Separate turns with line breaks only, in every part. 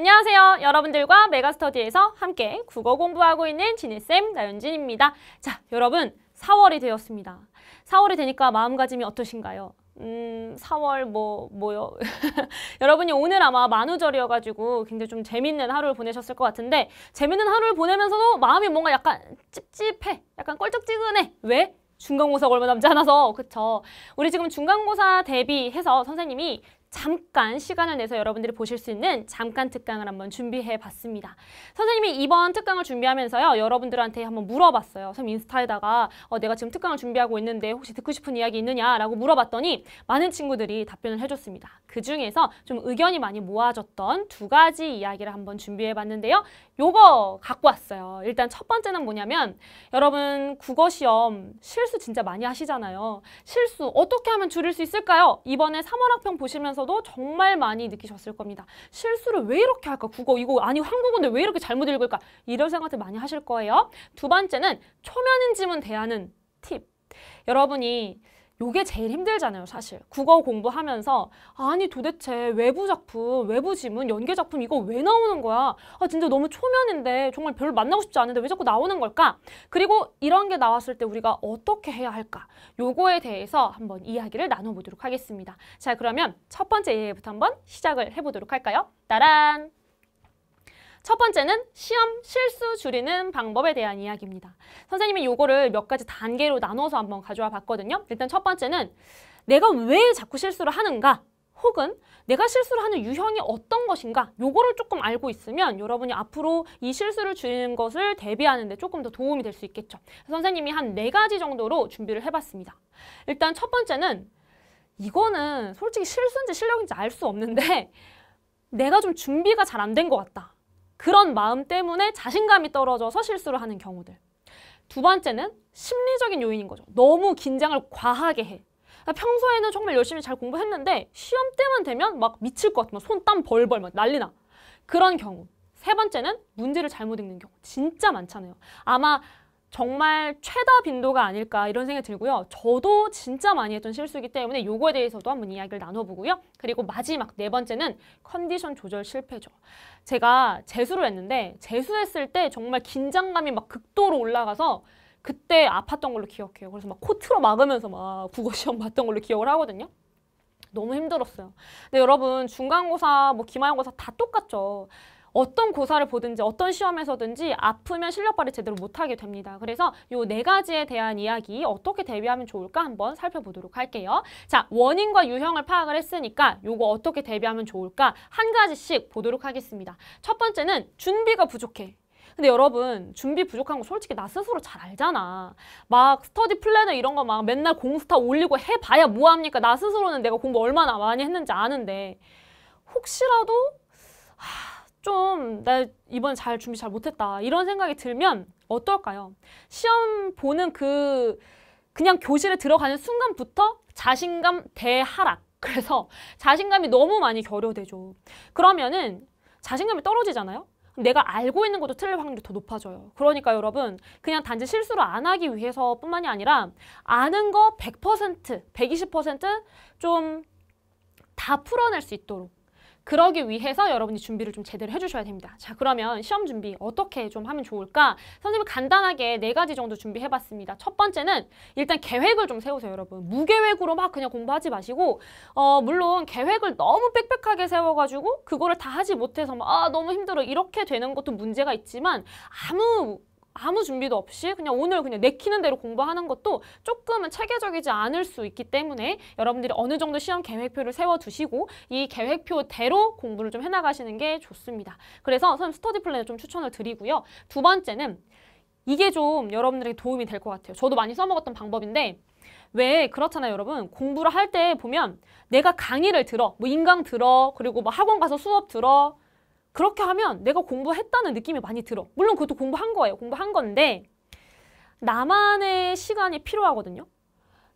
안녕하세요. 여러분들과 메가스터디에서 함께 국어 공부하고 있는 지니쌤 나윤진입니다. 자, 여러분 4월이 되었습니다. 4월이 되니까 마음가짐이 어떠신가요? 음, 4월 뭐, 뭐요? 여러분이 오늘 아마 만우절이어가지고 굉장히 좀 재밌는 하루를 보내셨을 것 같은데 재밌는 하루를 보내면서도 마음이 뭔가 약간 찝찝해, 약간 껄쩍지근해. 왜? 중간고사 얼마 남지 않아서 그쵸 우리 지금 중간고사 대비해서 선생님이 잠깐 시간을 내서 여러분들이 보실 수 있는 잠깐 특강을 한번 준비해 봤습니다. 선생님이 이번 특강을 준비하면서요. 여러분들한테 한번 물어봤어요. 선생님 인스타에다가 어, 내가 지금 특강을 준비하고 있는데 혹시 듣고 싶은 이야기 있느냐라고 물어봤더니 많은 친구들이 답변을 해줬습니다. 그중에서 좀 의견이 많이 모아졌던 두 가지 이야기를 한번 준비해 봤는데요. 요거 갖고 왔어요. 일단 첫 번째는 뭐냐면 여러분 국어 시험 실수 진짜 많이 하시잖아요. 실수 어떻게 하면 줄일 수 있을까요? 이번에 3월 학평 보시면서 하시서도 정말 많이 느끼셨을 겁니다. 실수를 왜 이렇게 할까? 국어 이거 아니 한국어인데 왜 이렇게 잘못 읽을까? 이런 생각들 많이 하실 거예요. 두 번째는 초면인 지문 대하는 팁. 여러분이 요게 제일 힘들잖아요, 사실. 국어 공부하면서 아니 도대체 외부 작품, 외부 지문, 연계 작품 이거 왜 나오는 거야? 아 진짜 너무 초면인데 정말 별로 만나고 싶지 않은데 왜 자꾸 나오는 걸까? 그리고 이런 게 나왔을 때 우리가 어떻게 해야 할까? 요거에 대해서 한번 이야기를 나눠보도록 하겠습니다. 자, 그러면 첫 번째 예부터 한번 시작을 해보도록 할까요? 따란! 첫 번째는 시험 실수 줄이는 방법에 대한 이야기입니다. 선생님이 이거를몇 가지 단계로 나눠서 한번 가져와 봤거든요. 일단 첫 번째는 내가 왜 자꾸 실수를 하는가 혹은 내가 실수를 하는 유형이 어떤 것인가 요거를 조금 알고 있으면 여러분이 앞으로 이 실수를 줄이는 것을 대비하는 데 조금 더 도움이 될 수 있겠죠. 선생님이 한 네 가지 정도로 준비를 해봤습니다. 일단 첫 번째는 이거는 솔직히 실수인지 실력인지 알 수 없는데 내가 좀 준비가 잘 안 된 것 같다. 그런 마음 때문에 자신감이 떨어져서 실수를 하는 경우들. 두 번째는 심리적인 요인인 거죠. 너무 긴장을 과하게 해. 그러니까 평소에는 정말 열심히 잘 공부했는데 시험 때만 되면 막 미칠 것 같아. 손 땀 벌벌 막 난리 나. 그런 경우. 세 번째는 문제를 잘못 읽는 경우 진짜 많잖아요. 아마 정말 최다 빈도가 아닐까 이런 생각이 들고요. 저도 진짜 많이 했던 실수이기 때문에 요거에 대해서도 한번 이야기를 나눠보고요. 그리고 마지막 네 번째는 컨디션 조절 실패죠. 제가 재수를 했는데 재수했을 때 정말 긴장감이 막 극도로 올라가서 그때 아팠던 걸로 기억해요. 그래서 막 코트로 막으면서 막 국어 시험 봤던 걸로 기억을 하거든요. 너무 힘들었어요. 근데 여러분 중간고사, 뭐 기말고사 다 똑같죠. 어떤 고사를 보든지 어떤 시험에서든지 아프면 실력 발휘 제대로 못하게 됩니다. 그래서 요 네 가지에 대한 이야기 어떻게 대비하면 좋을까 한번 살펴보도록 할게요. 자, 원인과 유형을 파악을 했으니까 요거 어떻게 대비하면 좋을까 한 가지씩 보도록 하겠습니다. 첫 번째는 준비가 부족해. 근데 여러분 준비 부족한 거 솔직히 나 스스로 잘 알잖아. 막 스터디 플래너 이런 거 막 맨날 공스타 올리고 해봐야 뭐합니까? 나 스스로는 내가 공부 얼마나 많이 했는지 아는데 혹시라도 하... 좀나 이번에 잘 준비 잘 못했다 이런 생각이 들면 어떨까요? 시험 보는 그 그냥 교실에 들어가는 순간부터 자신감 대하락 그래서 자신감이 너무 많이 결여되죠. 그러면은 자신감이 떨어지잖아요. 내가 알고 있는 것도 틀릴 확률이 더 높아져요. 그러니까 여러분 그냥 단지 실수를 안 하기 위해서 뿐만이 아니라 아는 거 100%, 120%좀 다 풀어낼 수 있도록 그러기 위해서 여러분이 준비를 좀 제대로 해주셔야 됩니다. 자 그러면 시험 준비 어떻게 좀 하면 좋을까? 선생님 간단하게 네 가지 정도 준비해봤습니다. 첫 번째는 일단 계획을 좀 세우세요 여러분. 무계획으로 막 그냥 공부하지 마시고 어 물론 계획을 너무 빽빽하게 세워가지고 그거를 다 하지 못해서 막아 너무 힘들어 이렇게 되는 것도 문제가 있지만 아무 아무 준비도 없이 그냥 오늘 그냥 내키는 대로 공부하는 것도 조금은 체계적이지 않을 수 있기 때문에 여러분들이 어느 정도 시험 계획표를 세워두시고 이 계획표대로 공부를 좀 해나가시는 게 좋습니다. 그래서 선생님 스터디 플랜을 좀 추천을 드리고요. 두 번째는 이게 좀 여러분들에게 도움이 될 것 같아요. 저도 많이 써먹었던 방법인데 왜 그렇잖아요 여러분 공부를 할 때 보면 내가 강의를 들어 뭐 인강 들어 그리고 뭐 학원 가서 수업 들어 그렇게 하면 내가 공부했다는 느낌이 많이 들어. 물론 그것도 공부한 거예요. 공부한 건데 나만의 시간이 필요하거든요.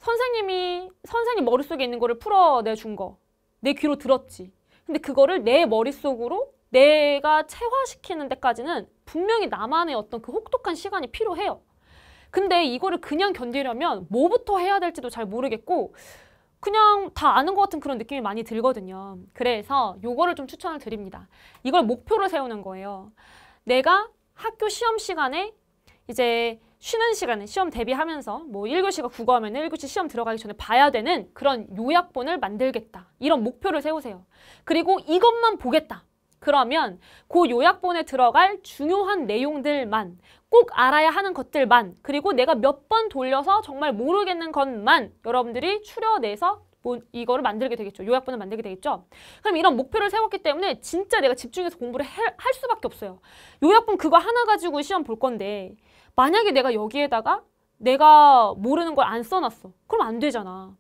선생님이 선생님 머릿속에 있는 거를 풀어내 준 거. 내 귀로 들었지. 근데 그거를 내 머릿속으로 내가 체화시키는 데까지는 분명히 나만의 어떤 그 혹독한 시간이 필요해요. 근데 이거를 그냥 견디려면 뭐부터 해야 될지도 잘 모르겠고 그냥 다 아는 것 같은 그런 느낌이 많이 들거든요. 그래서 요거를 좀 추천을 드립니다. 이걸 목표로 세우는 거예요. 내가 학교 시험 시간에 이제 쉬는 시간에 시험 대비하면서 뭐 1교시가 국어하면 1교시 시험 들어가기 전에 봐야 되는 그런 요약본을 만들겠다. 이런 목표를 세우세요. 그리고 이것만 보겠다. 그러면 그 요약본에 들어갈 중요한 내용들만 꼭 알아야 하는 것들만 그리고 내가 몇 번 돌려서 정말 모르겠는 것만 여러분들이 추려내서 뭐 이거를 만들게 되겠죠. 요약본을 만들게 되겠죠. 그럼 이런 목표를 세웠기 때문에 진짜 내가 집중해서 공부를 해, 할 수밖에 없어요. 요약본 그거 하나 가지고 시험 볼 건데 만약에 내가 여기에다가 내가 모르는 걸 안 써놨어. 그럼 안 되잖아.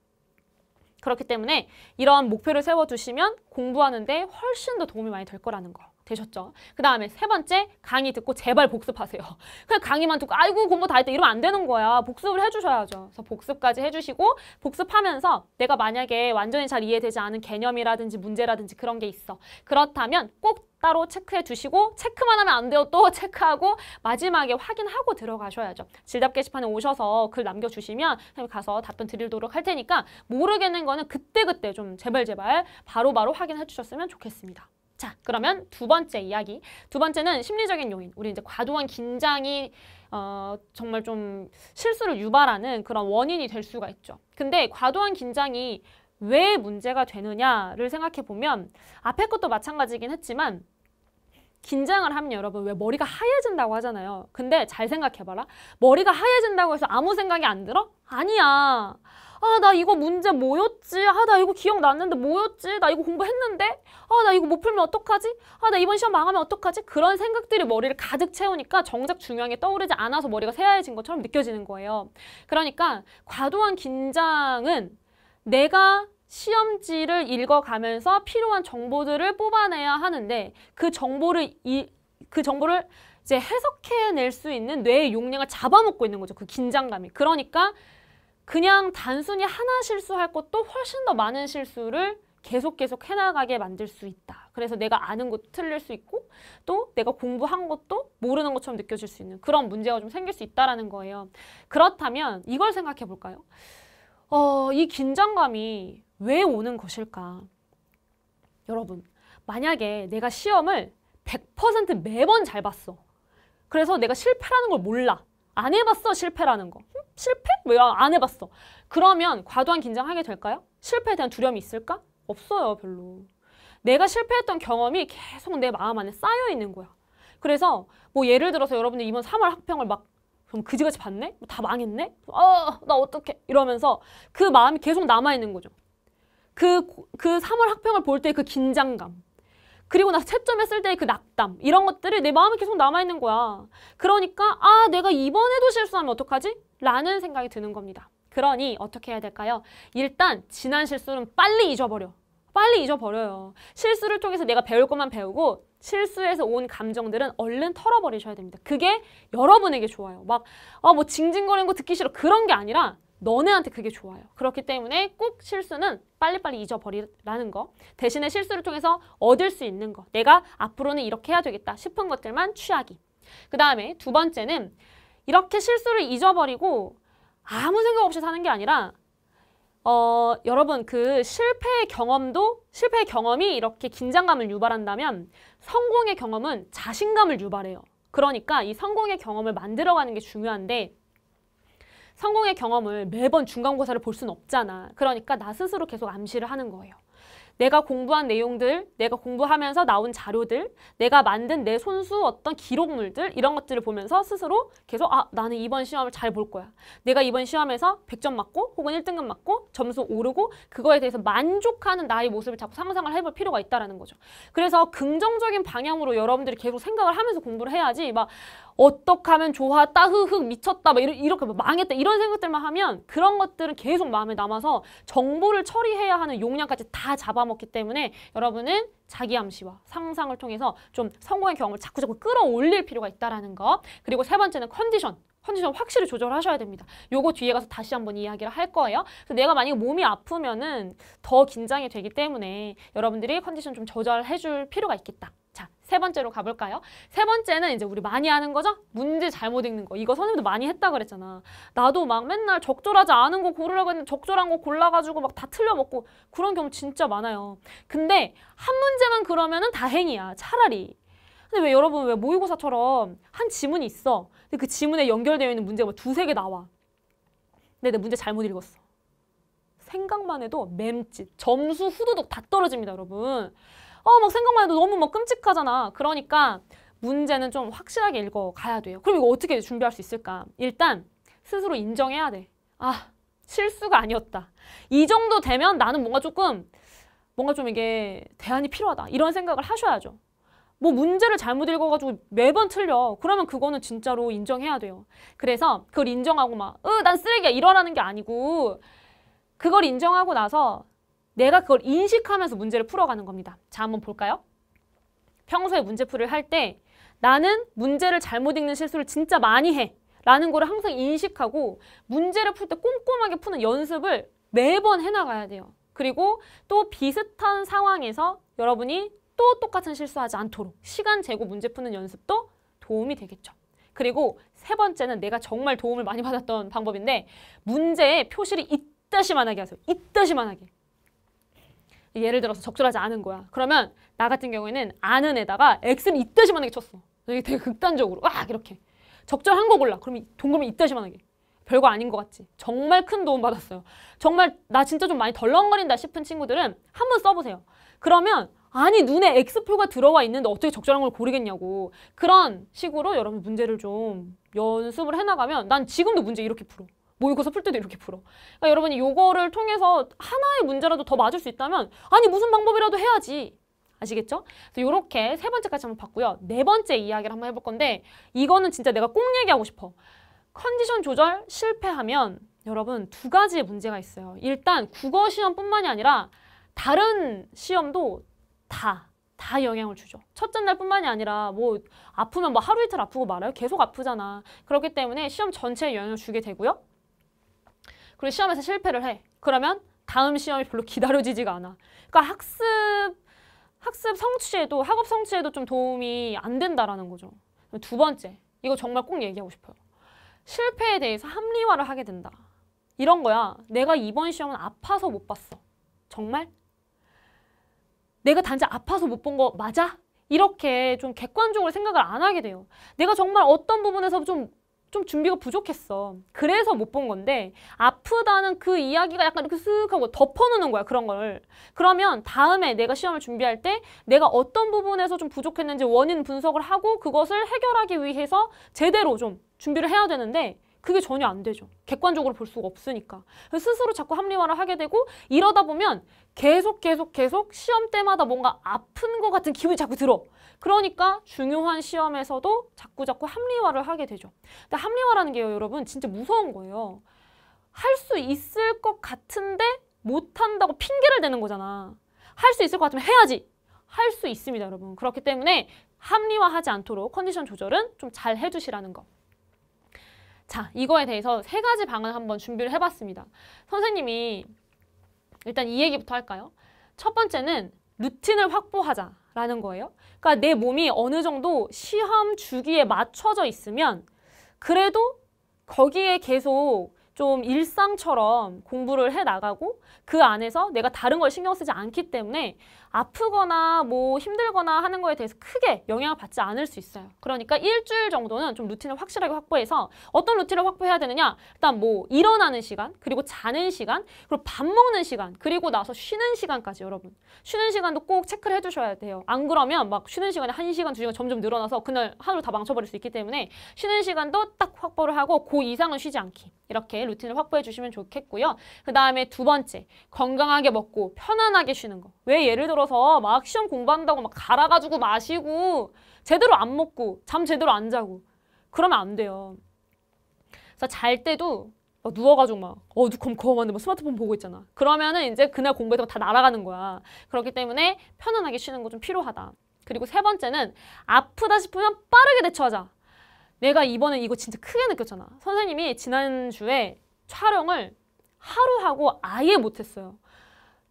그렇기 때문에 이러한 목표를 세워주시면 공부하는데 훨씬 더 도움이 많이 될 거라는 거. 되셨죠? 그 다음에 세 번째 강의 듣고 제발 복습하세요. 그냥 강의만 듣고 아이고 공부 다 했다 이러면 안 되는 거야. 복습을 해주셔야죠. 그래서 복습까지 해주시고 복습하면서 내가 만약에 완전히 잘 이해되지 않은 개념이라든지 문제라든지 그런 게 있어. 그렇다면 꼭 따로 체크해 두시고 체크만 하면 안 돼요. 또 체크하고 마지막에 확인하고 들어가셔야죠. 질답 게시판에 오셔서 글 남겨주시면 가서 답변 드리도록 할 테니까 모르겠는 거는 그때그때 좀 제발 제발 바로바로 바로 확인해 주셨으면 좋겠습니다. 자, 그러면 두 번째 이야기. 두 번째는 심리적인 요인. 우리 이제 과도한 긴장이 어, 정말 좀 실수를 유발하는 그런 원인이 될 수가 있죠. 근데 과도한 긴장이 왜 문제가 되느냐를 생각해 보면 앞에 것도 마찬가지긴 했지만 긴장을 하면 여러분 왜 머리가 하얘진다고 하잖아요. 근데 잘 생각해봐라. 머리가 하얘진다고 해서 아무 생각이 안 들어? 아니야. 아, 나 이거 문제 뭐였지? 아, 나 이거 기억났는데 뭐였지? 나 이거 공부했는데? 아, 나 이거 못 풀면 어떡하지? 아, 나 이번 시험 망하면 어떡하지? 그런 생각들이 머리를 가득 채우니까 정작 중요한 게 떠오르지 않아서 머리가 새하얘진 것처럼 느껴지는 거예요. 그러니까 과도한 긴장은 내가 시험지를 읽어가면서 필요한 정보들을 뽑아내야 하는데 그 정보를 이, 그 정보를 이제 해석해낼 수 있는 뇌의 용량을 잡아먹고 있는 거죠. 그 긴장감이. 그러니까 그냥 단순히 하나 실수할 것도 훨씬 더 많은 실수를 계속 계속 해나가게 만들 수 있다. 그래서 내가 아는 것도 틀릴 수 있고 또 내가 공부한 것도 모르는 것처럼 느껴질 수 있는 그런 문제가 좀 생길 수 있다라는 거예요. 그렇다면 이걸 생각해 볼까요? 어, 이 긴장감이 왜 오는 것일까? 여러분, 만약에 내가 시험을 100% 매번 잘 봤어. 그래서 내가 실패라는 걸 몰라. 안 해봤어, 실패라는 거. 음, 실패? 왜 안 해봤어? 그러면 과도한 긴장하게 될까요? 실패에 대한 두려움이 있을까? 없어요, 별로. 내가 실패했던 경험이 계속 내 마음 안에 쌓여 있는 거야. 그래서 뭐 예를 들어서 여러분들 이번 3월 학평을 막 그럼 그지같이 봤네? 뭐 다 망했네? 아, 나 어떡해? 이러면서 그 마음이 계속 남아있는 거죠. 그, 그 3월 학평을 볼 때 그 긴장감 그리고 나서 채점에 쓸때그 낙담 이런 것들이 내 마음에 계속 남아있는 거야. 그러니까 아 내가 이번에도 실수하면 어떡하지? 라는 생각이 드는 겁니다. 그러니 어떻게 해야 될까요? 일단 지난 실수는 빨리 잊어버려. 빨리 잊어버려요. 실수를 통해서 내가 배울 것만 배우고 실수에서 온 감정들은 얼른 털어버리셔야 됩니다. 그게 여러분에게 좋아요. 막, 아, 뭐 징징거리는 거 듣기 싫어. 그런 게 아니라 너네한테 그게 좋아요. 그렇기 때문에 꼭 실수는 빨리빨리 잊어버리라는 거. 대신에 실수를 통해서 얻을 수 있는 거. 내가 앞으로는 이렇게 해야 되겠다 싶은 것들만 취하기. 그 다음에 두 번째는 이렇게 실수를 잊어버리고 아무 생각 없이 사는 게 아니라 어, 여러분 그 실패의 경험도 실패의 경험이 이렇게 긴장감을 유발한다면 성공의 경험은 자신감을 유발해요. 그러니까 이 성공의 경험을 만들어가는 게 중요한데 성공의 경험을 매번 중간고사를 볼 수는 없잖아. 그러니까 나 스스로 계속 암시를 하는 거예요. 내가 공부한 내용들, 내가 공부하면서 나온 자료들, 내가 만든 내 손수 어떤 기록물들 이런 것들을 보면서 스스로 계속 아 나는 이번 시험을 잘 볼 거야. 내가 이번 시험에서 100점 맞고 혹은 1등급 맞고 점수 오르고 그거에 대해서 만족하는 나의 모습을 자꾸 상상을 해볼 필요가 있다라는 거죠. 그래서 긍정적인 방향으로 여러분들이 계속 생각을 하면서 공부를 해야지 막 어떡 하면 좋았다 흐흐 미쳤다 막 이렇게 이막 망했다 이런 생각들만 하면 그런 것들은 계속 마음에 남아서 정보를 처리해야 하는 용량까지 다 잡아먹기 때문에 여러분은 자기 암시와 상상을 통해서 좀 성공의 경험을 자꾸자꾸 끌어올릴 필요가 있다라는 것 그리고 세 번째는 컨디션 컨디션 확실히 조절하셔야 됩니다. 요거 뒤에 가서 다시 한번 이야기를 할 거예요. 그래서 내가 만약에 몸이 아프면은 더 긴장이 되기 때문에 여러분들이 컨디션 좀 조절해 줄 필요가 있겠다. 자, 세 번째로 가볼까요? 세 번째는 이제 우리 많이 하는 거죠? 문제 잘못 읽는 거. 이거 선생님도 많이 했다 그랬잖아. 나도 막 맨날 적절하지 않은 거 고르라고 했는데 적절한 거 골라가지고 막 다 틀려먹고 그런 경우 진짜 많아요. 근데 한 문제만 그러면은 다행이야. 차라리. 근데 왜 여러분 왜 모의고사처럼 한 지문이 있어. 근데 그 지문에 연결되어 있는 문제가 막 뭐 두세 개 나와. 근데 내 문제 잘못 읽었어. 생각만 해도 맴짓, 점수 후두둑 다 떨어집니다, 여러분. 어, 막 생각만 해도 너무 막 끔찍하잖아. 그러니까 문제는 좀 확실하게 읽어가야 돼요. 그럼 이거 어떻게 준비할 수 있을까? 일단 스스로 인정해야 돼. 아, 실수가 아니었다. 이 정도 되면 나는 뭔가 조금 뭔가 좀 이게 대안이 필요하다. 이런 생각을 하셔야죠. 뭐 문제를 잘못 읽어가지고 매번 틀려. 그러면 그거는 진짜로 인정해야 돼요. 그래서 그걸 인정하고 막, 으, 난 쓰레기야. 이러라는 게 아니고, 그걸 인정하고 나서 내가 그걸 인식하면서 문제를 풀어가는 겁니다. 자, 한번 볼까요? 평소에 문제풀이를 할때 나는 문제를 잘못 읽는 실수를 진짜 많이 해. 라는 거를 항상 인식하고 문제를 풀 때 꼼꼼하게 푸는 연습을 매번 해나가야 돼요. 그리고 또 비슷한 상황에서 여러분이 또 똑같은 실수하지 않도록 시간 재고 문제 푸는 연습도 도움이 되겠죠. 그리고 세 번째는 내가 정말 도움을 많이 받았던 방법인데 문제에 표시를 이따이만하게 하세요. 이따이만하게 예를 들어서 적절하지 않은 거야. 그러면 나 같은 경우에는 아는 애다가 x를 이때시만하게 쳤어. 되게, 되게 극단적으로 와 이렇게 적절한 거 골라. 그럼 동그라미 이때시만하게 별거 아닌 것 같지. 정말 큰 도움 받았어요. 정말 나 진짜 좀 많이 덜렁거린다 싶은 친구들은 한 번 써보세요. 그러면 아니 눈에 X표가 들어와 있는데 어떻게 적절한 걸 고르겠냐고 그런 식으로 여러분 문제를 좀 연습을 해나가면 난 지금도 문제 이렇게 풀어 모의고사 풀 때도 이렇게 풀어. 그러니까 여러분이 요거를 통해서 하나의 문제라도 더 맞을 수 있다면 아니 무슨 방법이라도 해야지. 아시겠죠? 그래서 요렇게 세 번째까지 한번 봤고요. 네 번째 이야기를 한번 해볼 건데 이거는 진짜 내가 꼭 얘기하고 싶어. 컨디션 조절 실패하면 여러분 두 가지의 문제가 있어요. 일단 국어 시험뿐만이 아니라 다른 시험도 다, 다 영향을 주죠. 첫째 날뿐만이 아니라 뭐 아프면 뭐 하루 이틀 아프고 말아요. 계속 아프잖아. 그렇기 때문에 시험 전체에 영향을 주게 되고요. 그리고 시험에서 실패를 해. 그러면 다음 시험이 별로 기다려지지가 않아. 그러니까 학습 학습 성취에도 학업 성취에도 좀 도움이 안 된다라는 거죠. 두 번째, 이거 정말 꼭 얘기하고 싶어요. 실패에 대해서 합리화를 하게 된다. 이런 거야. 내가 이번 시험은 아파서 못 봤어. 정말? 내가 단지 아파서 못 본 거 맞아? 이렇게 좀 객관적으로 생각을 안 하게 돼요. 내가 정말 어떤 부분에서 좀좀 준비가 부족했어. 그래서 못 본 건데 아프다는 그 이야기가 약간 이렇게 쓱 하고 덮어놓는 거야 그런 걸. 그러면 다음에 내가 시험을 준비할 때 내가 어떤 부분에서 좀 부족했는지 원인 분석을 하고 그것을 해결하기 위해서 제대로 좀 준비를 해야 되는데 그게 전혀 안 되죠. 객관적으로 볼 수가 없으니까. 스스로 자꾸 합리화를 하게 되고 이러다 보면 계속 계속 계속 시험 때마다 뭔가 아픈 것 같은 기분이 자꾸 들어. 그러니까 중요한 시험에서도 자꾸 자꾸 합리화를 하게 되죠. 근데 합리화라는 게요, 여러분 진짜 무서운 거예요. 할 수 있을 것 같은데 못한다고 핑계를 대는 거잖아. 할 수 있을 것 같으면 해야지. 할 수 있습니다, 여러분. 그렇기 때문에 합리화하지 않도록 컨디션 조절은 좀 잘 해주시라는 거. 자, 이거에 대해서 세 가지 방을 안 한번 준비를 해봤습니다. 선생님이 일단 이 얘기부터 할까요? 첫 번째는 루틴을 확보하자라는 거예요. 그러니까 내 몸이 어느 정도 시험 주기에 맞춰져 있으면 그래도 거기에 계속 좀 일상처럼 공부를 해 나가고 그 안에서 내가 다른 걸 신경 쓰지 않기 때문에 아프거나 뭐 힘들거나 하는 거에 대해서 크게 영향을 받지 않을 수 있어요. 그러니까 일주일 정도는 좀 루틴을 확실하게 확보해서 어떤 루틴을 확보해야 되느냐? 일단 뭐 일어나는 시간, 그리고 자는 시간, 그리고 밥 먹는 시간, 그리고 나서 쉬는 시간까지 여러분. 쉬는 시간도 꼭 체크를 해주셔야 돼요. 안 그러면 막 쉬는 시간에 한시간두 시간 점점 늘어나서 그날 하루 다 망쳐버릴 수 있기 때문에 쉬는 시간도 딱 확보를 하고 그 이상은 쉬지 않기. 이렇게 루틴을 확보해 주시면 좋겠고요. 그 다음에 두 번째, 건강하게 먹고 편안하게 쉬는 거. 왜 예를 들어 들어서 막 시험 공부한다고 막 갈아가지고 마시고 제대로 안 먹고 잠 제대로 안 자고 그러면 안 돼요. 그래서 잘 때도 막 누워가지고 막 어두컴컴한데 막 스마트폰 보고 있잖아. 그러면은 이제 그날 공부해서다 날아가는 거야. 그렇기 때문에 편안하게 쉬는 거 좀 필요하다. 그리고 세 번째는 아프다 싶으면 빠르게 대처하자. 내가 이번에 이거 진짜 크게 느꼈잖아. 선생님이 지난주에 촬영을 하루 하고 아예 못했어요.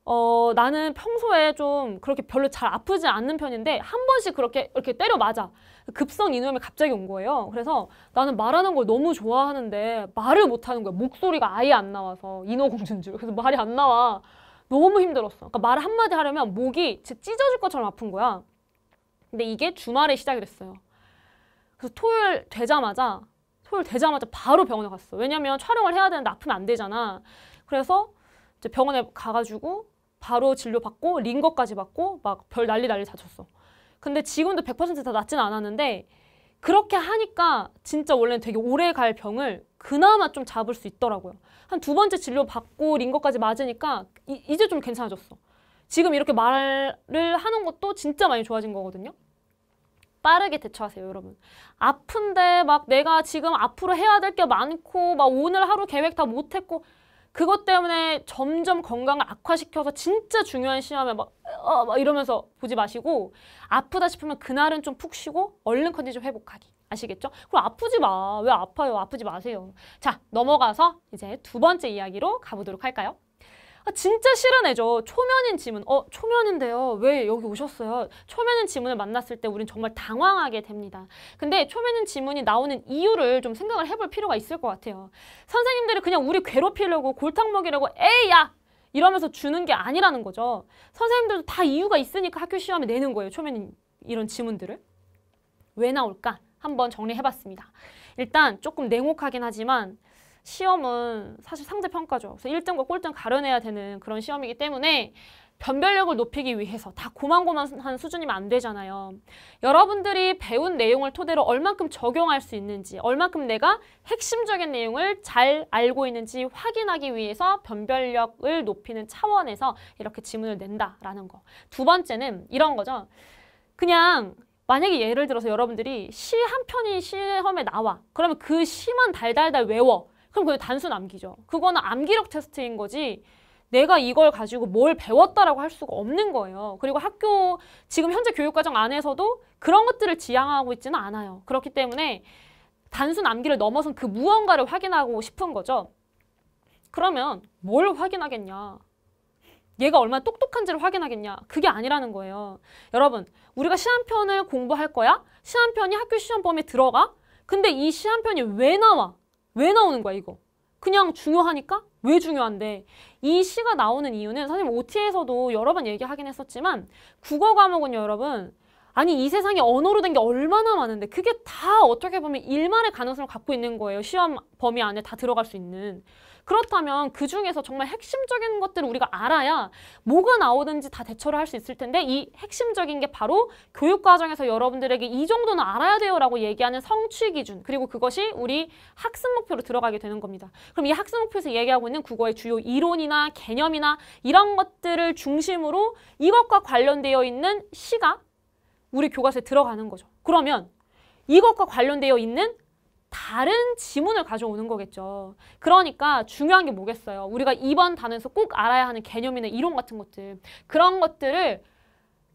어, 나는 평소에 좀 그렇게 별로 잘 아프지 않는 편인데 한 번씩 그렇게 이렇게 때려 맞아. 급성 인후염이 갑자기 온 거예요. 그래서 나는 말하는 걸 너무 좋아하는데 말을 못 하는 거야. 목소리가 아예 안 나와서 인어공준주. 그래서 말이 안 나와. 너무 힘들었어. 그러니까 말 한마디 하려면 목이 진짜 찢어질 것처럼 아픈 거야. 근데 이게 주말에 시작이 됐어요. 그래서 토요일 되자마자 토요일 되자마자 바로 병원에 갔어. 왜냐면 촬영을 해야 되는데 아프면 안 되잖아. 그래서 이제 병원에 가가지고 바로 진료받고 링거까지 받고 막 별 난리 난리 다 쳤어. 근데 지금도 100%다 낫진 않았는데 그렇게 하니까 진짜 원래는 되게 오래 갈 병을 그나마 좀 잡을 수 있더라고요. 한 두 번째 진료 받고 링거까지 맞으니까 이, 제좀 괜찮아졌어. 지금 이렇게 말을 하는 것도 진짜 많이 좋아진 거거든요. 빠르게 대처하세요, 여러분. 아픈데 막 내가 지금 앞으로 해야 될 게 많고 막 오늘 하루 계획 다 못했고 그것 때문에 점점 건강을 악화시켜서 진짜 중요한 시험에 막, 어, 막 이러면서 보지 마시고 아프다 싶으면 그날은 좀 푹 쉬고 얼른 컨디션 회복하기 아시겠죠? 그럼 아프지 마. 왜 아파요? 아프지 마세요. 자 넘어가서 이제 두 번째 이야기로 가보도록 할까요? 아, 진짜 싫은 애죠. 초면인 지문. 어, 초면인데요. 왜 여기 오셨어요? 초면인 지문을 만났을 때 우린 정말 당황하게 됩니다. 근데 초면인 지문이 나오는 이유를 좀 생각을 해볼 필요가 있을 것 같아요. 선생님들이 그냥 우리 괴롭히려고 골탕 먹이려고 에이 야! 이러면서 주는 게 아니라는 거죠. 선생님들도 다 이유가 있으니까 학교 시험에 내는 거예요. 초면인 이런 지문들을. 왜 나올까? 한번 정리해봤습니다. 일단 조금 냉혹하긴 하지만 시험은 사실 상대평가죠. 그래서 1등과 꼴등 가려내야 되는 그런 시험이기 때문에 변별력을 높이기 위해서 다 고만고만한 수준이면 안 되잖아요. 여러분들이 배운 내용을 토대로 얼만큼 적용할 수 있는지, 얼만큼 내가 핵심적인 내용을 잘 알고 있는지 확인하기 위해서 변별력을 높이는 차원에서 이렇게 지문을 낸다라는 거. 두 번째는 이런 거죠. 그냥 만약에 예를 들어서 여러분들이 시 한 편이 시험에 나와. 그러면 그 시만 달달달 외워. 그럼 그게 단순 암기죠. 그거는 암기력 테스트인 거지 내가 이걸 가지고 뭘 배웠다라고 할 수가 없는 거예요. 그리고 학교 지금 현재 교육과정 안에서도 그런 것들을 지향하고 있지는 않아요. 그렇기 때문에 단순 암기를 넘어선 그 무언가를 확인하고 싶은 거죠. 그러면 뭘 확인하겠냐? 얘가 얼마나 똑똑한지를 확인하겠냐? 그게 아니라는 거예요. 여러분, 우리가 시한편을 공부할 거야? 시한편이 학교 시험범에 위 들어가? 근데 이 시한편이 왜 나와? 왜 나오는 거야 이거? 그냥 중요하니까? 왜 중요한데? 이 시가 나오는 이유는 선생님 OT에서도 뭐 여러 번 얘기하긴 했었지만 국어 과목은 여러분 아니 이 세상에 언어로 된 게 얼마나 많은데 그게 다 어떻게 보면 일만의 가능성을 갖고 있는 거예요. 시험 범위 안에 다 들어갈 수 있는. 그렇다면 그 중에서 정말 핵심적인 것들을 우리가 알아야 뭐가 나오든지 다 대처를 할 수 있을 텐데 이 핵심적인 게 바로 교육 과정에서 여러분들에게 이 정도는 알아야 돼요라고 얘기하는 성취 기준 그리고 그것이 우리 학습 목표로 들어가게 되는 겁니다. 그럼 이 학습 목표에서 얘기하고 있는 국어의 주요 이론이나 개념이나 이런 것들을 중심으로 이것과 관련되어 있는 시각 우리 교과서에 들어가는 거죠. 그러면 이것과 관련되어 있는 다른 지문을 가져오는 거겠죠. 그러니까 중요한 게 뭐겠어요. 우리가 이번 단어에서 꼭 알아야 하는 개념이나 이론 같은 것들 그런 것들을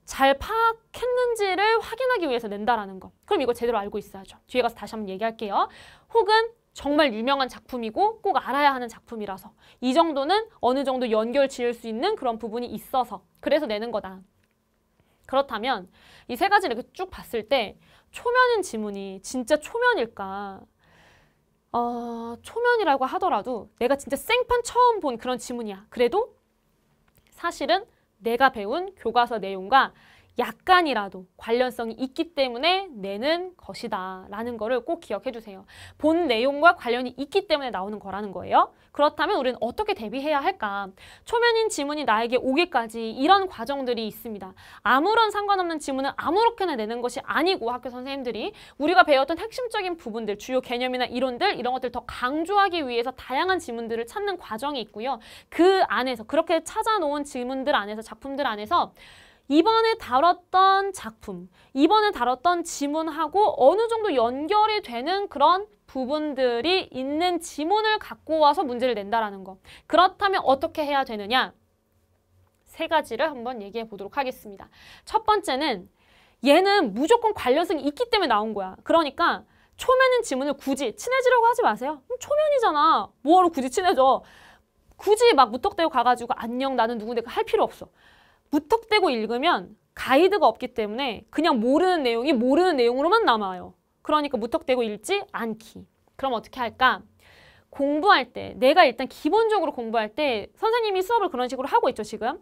잘 파악했는지를 확인하기 위해서 낸다라는 거. 그럼 이거 제대로 알고 있어야죠. 뒤에 가서 다시 한번 얘기할게요. 혹은 정말 유명한 작품이고 꼭 알아야 하는 작품이라서 이 정도는 어느 정도 연결 지을 수 있는 그런 부분이 있어서 그래서 내는 거다. 그렇다면 이 세 가지를 이렇게 쭉 봤을 때 초면인 지문이 진짜 초면일까? 어, 초면이라고 하더라도 내가 진짜 생판 처음 본 그런 지문이야. 그래도 사실은 내가 배운 교과서 내용과 약간이라도 관련성이 있기 때문에 내는 것이다 라는 거를 꼭 기억해 주세요. 본 내용과 관련이 있기 때문에 나오는 거라는 거예요. 그렇다면 우리는 어떻게 대비해야 할까? 초면인 지문이 나에게 오기까지 이런 과정들이 있습니다. 아무런 상관없는 지문은 아무렇게나 내는 것이 아니고 학교 선생님들이 우리가 배웠던 핵심적인 부분들, 주요 개념이나 이론들 이런 것들 더 강조하기 위해서 다양한 지문들을 찾는 과정이 있고요. 그 안에서 그렇게 찾아놓은 지문들 안에서 작품들 안에서 이번에 다뤘던 작품, 이번에 다뤘던 지문하고 어느 정도 연결이 되는 그런 부분들이 있는 지문을 갖고 와서 문제를 낸다라는 거. 그렇다면 어떻게 해야 되느냐? 세 가지를 한번 얘기해 보도록 하겠습니다. 첫 번째는 얘는 무조건 관련성이 있기 때문에 나온 거야. 그러니까 초면인 지문을 굳이 친해지려고 하지 마세요. 초면이잖아. 뭐하러 굳이 친해져. 굳이 막 무턱대고 가가지고 안녕 나는 누구데할 필요 없어. 무턱대고 읽으면 가이드가 없기 때문에 그냥 모르는 내용이 모르는 내용으로만 남아요. 그러니까 무턱대고 읽지 않기. 그럼 어떻게 할까? 공부할 때 내가 일단 기본적으로 공부할 때 선생님이 수업을 그런 식으로 하고 있죠 지금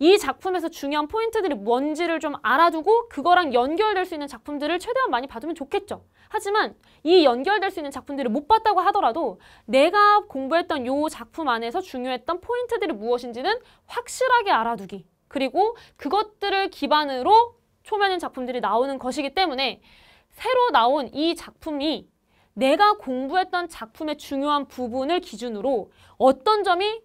이 작품에서 중요한 포인트들이 뭔지를 좀 알아두고 그거랑 연결될 수 있는 작품들을 최대한 많이 받으면 좋겠죠 하지만 이 연결될 수 있는 작품들을 못 봤다고 하더라도 내가 공부했던 요 작품 안에서 중요했던 포인트들이 무엇인지는 확실하게 알아두기 그리고 그것들을 기반으로 초면인 작품들이 나오는 것이기 때문에 새로 나온 이 작품이 내가 공부했던 작품의 중요한 부분을 기준으로 어떤 점이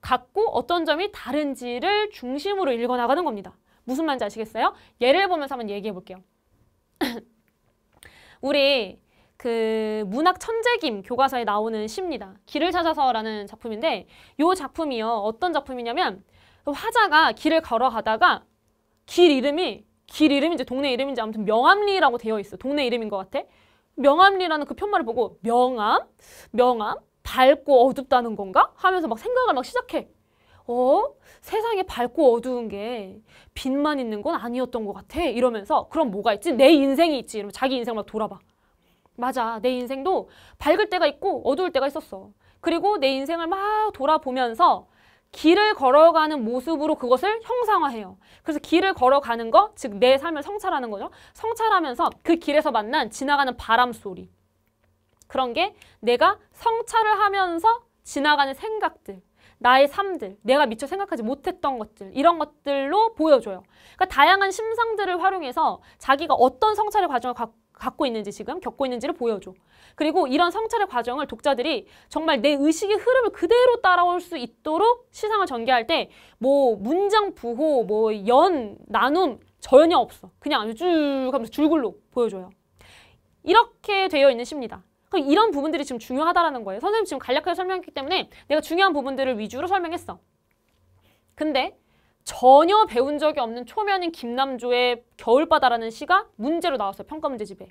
같고 어떤 점이 다른지를 중심으로 읽어나가는 겁니다. 무슨 말인지 아시겠어요? 예를 보면서 한번 얘기해 볼게요. 우리 그 문학 천재김 교과서에 나오는 시입니다. 길을 찾아서라는 작품인데 이 작품이요. 어떤 작품이냐면 또 그 화자가 길을 걸어가다가 길 이름이 길 이름인지 동네 이름인지 아무튼 명암리라고 되어 있어. 동네 이름인 것 같아. 명암리라는 그 편말을 보고 명암? 명암? 밝고 어둡다는 건가? 하면서 막 생각을 막 시작해. 어? 세상에 밝고 어두운 게 빛만 있는 건 아니었던 것 같아. 이러면서 그럼 뭐가 있지? 내 인생이 있지. 이러면 자기 인생 막 돌아봐. 맞아. 내 인생도 밝을 때가 있고 어두울 때가 있었어. 그리고 내 인생을 막 돌아보면서 길을 걸어가는 모습으로 그것을 형상화해요. 그래서 길을 걸어가는 거, 즉 내 삶을 성찰하는 거죠. 성찰하면서 그 길에서 만난 지나가는 바람 소리. 그런 게 내가 성찰을 하면서 지나가는 생각들, 나의 삶들, 내가 미처 생각하지 못했던 것들, 이런 것들로 보여줘요. 그러니까 다양한 심상들을 활용해서 자기가 어떤 성찰의 과정을 갖고 갖고 있는지 지금 겪고 있는지를 보여줘. 그리고 이런 성찰의 과정을 독자들이 정말 내 의식의 흐름을 그대로 따라올 수 있도록 시상을 전개할 때 뭐 문장 부호, 뭐 연, 나눔 전혀 없어. 그냥 아주 쭉 하면서 줄글로 보여줘요. 이렇게 되어 있는 시입니다. 그럼 이런 부분들이 지금 중요하다라는 거예요. 선생님 지금 간략하게 설명했기 때문에 내가 중요한 부분들을 위주로 설명했어. 근데 전혀 배운 적이 없는 초면인 김남조의 겨울바다라는 시가 문제로 나왔어요. 평가 문제집에.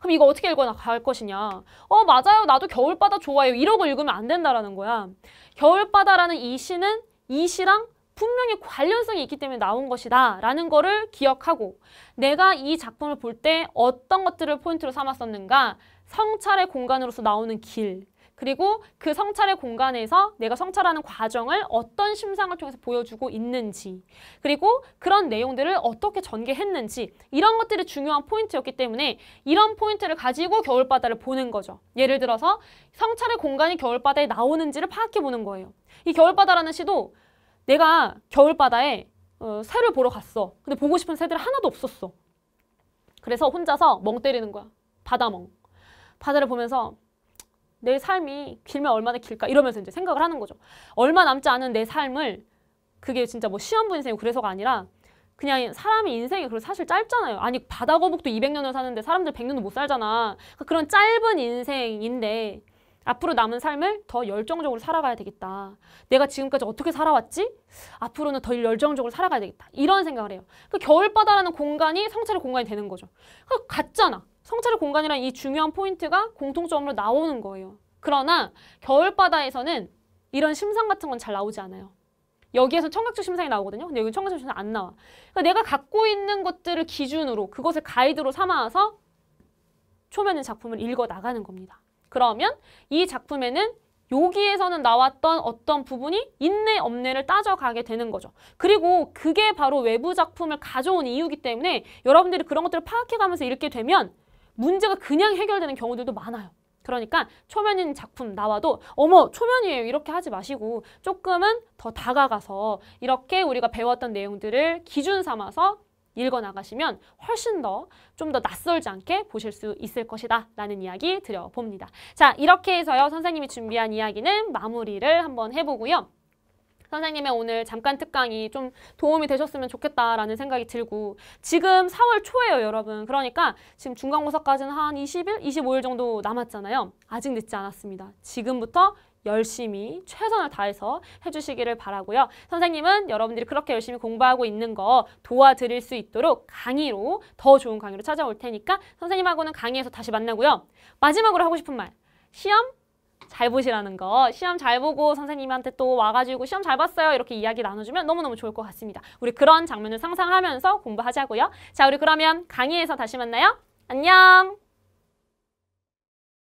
그럼 이거 어떻게 읽어나갈 것이냐. 어 맞아요. 나도 겨울바다 좋아요. 해 이러고 읽으면 안 된다라는 거야. 겨울바다라는 이 시는 이 시랑 분명히 관련성이 있기 때문에 나온 것이다 라는 거를 기억하고 내가 이 작품을 볼 때 어떤 것들을 포인트로 삼았었는가 성찰의 공간으로서 나오는 길 그리고 그 성찰의 공간에서 내가 성찰하는 과정을 어떤 심상을 통해서 보여주고 있는지 그리고 그런 내용들을 어떻게 전개했는지 이런 것들이 중요한 포인트였기 때문에 이런 포인트를 가지고 겨울바다를 보는 거죠. 예를 들어서 성찰의 공간이 겨울바다에 나오는지를 파악해보는 거예요. 이 겨울바다라는 시도 내가 겨울바다에 어, 새를 보러 갔어. 근데 보고 싶은 새들 하나도 없었어. 그래서 혼자서 멍 때리는 거야. 바다멍. 바다를 보면서 내 삶이 길면 얼마나 길까 이러면서 이제 생각을 하는 거죠. 얼마 남지 않은 내 삶을 그게 진짜 뭐 시험부 인생이 그래서가 아니라 그냥 사람의 인생이 그리 사실 짧잖아요. 아니 바다 거북도 200년을 사는데 사람들 100년도 못 살잖아. 그러니까 그런 짧은 인생인데 앞으로 남은 삶을 더 열정적으로 살아가야 되겠다. 내가 지금까지 어떻게 살아왔지? 앞으로는 더 열정적으로 살아가야 되겠다. 이런 생각을 해요. 그러니까 겨울바다라는 공간이 성찰의 공간이 되는 거죠. 그 그러니까 같잖아. 통째로 공간이란 이 중요한 포인트가 공통점으로 나오는 거예요. 그러나 겨울바다에서는 이런 심상 같은 건 잘 나오지 않아요. 여기에서 청각적 심상이 나오거든요. 근데 여기 청각적 심상 이안 나와. 그러니까 내가 갖고 있는 것들을 기준으로 그것을 가이드로 삼아서 초면의 작품을 읽어 나가는 겁니다. 그러면 이 작품에는 여기에서는 나왔던 어떤 부분이 인내 없내를 따져가게 되는 거죠. 그리고 그게 바로 외부 작품을 가져온 이유기 이 때문에 여러분들이 그런 것들을 파악해가면서 읽게 되면 문제가 그냥 해결되는 경우들도 많아요. 그러니까 초면인 작품 나와도 어머 초면이에요 이렇게 하지 마시고 조금은 더 다가가서 이렇게 우리가 배웠던 내용들을 기준 삼아서 읽어 나가시면 훨씬 더 좀더 더 낯설지 않게 보실 수 있을 것이다 라는 이야기 드려봅니다. 자 이렇게 해서요 선생님이 준비한 이야기는 마무리를 한번 해보고요. 선생님의 오늘 잠깐 특강이 좀 도움이 되셨으면 좋겠다라는 생각이 들고 지금 4월 초예요, 여러분. 그러니까 지금 중간고사까지는 한 20일, 25일 정도 남았잖아요. 아직 늦지 않았습니다. 지금부터 열심히 최선을 다해서 해주시기를 바라고요. 선생님은 여러분들이 그렇게 열심히 공부하고 있는 거 도와드릴 수 있도록 강의로 더 좋은 강의로 찾아올 테니까 선생님하고는 강의에서 다시 만나고요. 마지막으로 하고 싶은 말, 시험 잘 보시라는 거 시험 잘 보고 선생님한테 또 와가지고 시험 잘 봤어요 이렇게 이야기 나눠주면 너무너무 좋을 것 같습니다. 우리 그런 장면을 상상하면서 공부하자고요. 자 우리 그러면 강의에서 다시 만나요. 안녕!